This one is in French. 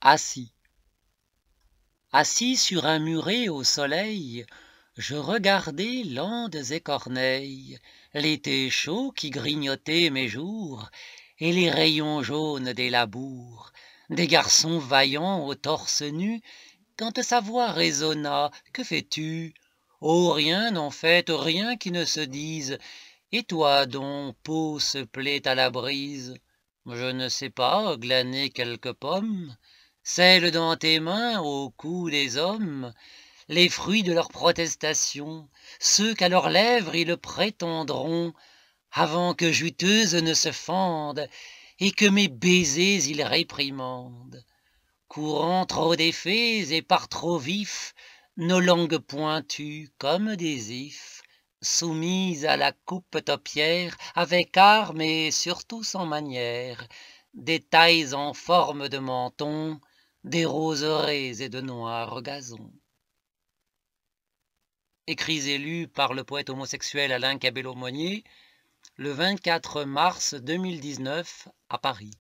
assis. Assis sur un muret au soleil, je regardais landes et corneilles, l'été chaud qui grignotait mes jours, et les rayons jaunes des labours, des garçons vaillants au torse nu, quand sa voix résonna, que fais-tu Oh, rien, n'en fait, rien qui ne se dise, et toi dont peau se plaît à la brise, je ne sais pas glaner quelques pommes, celles dans tes mains, au cou des hommes, les fruits de leurs protestations, ceux qu'à leurs lèvres ils prétendront, avant que juteuses ne se fendent, et que mes baisers ils réprimandent. Courant trop d'effets et par trop vifs, nos langues pointues comme des ifs, soumises à la coupe topière, avec art mais surtout sans manière, Des tailles en forme de menton, des roseraies et de noirs gazons. Écrits et lus par le poète homosexuel Alain Cabello-Monnier le 24 mars 2019 à Paris.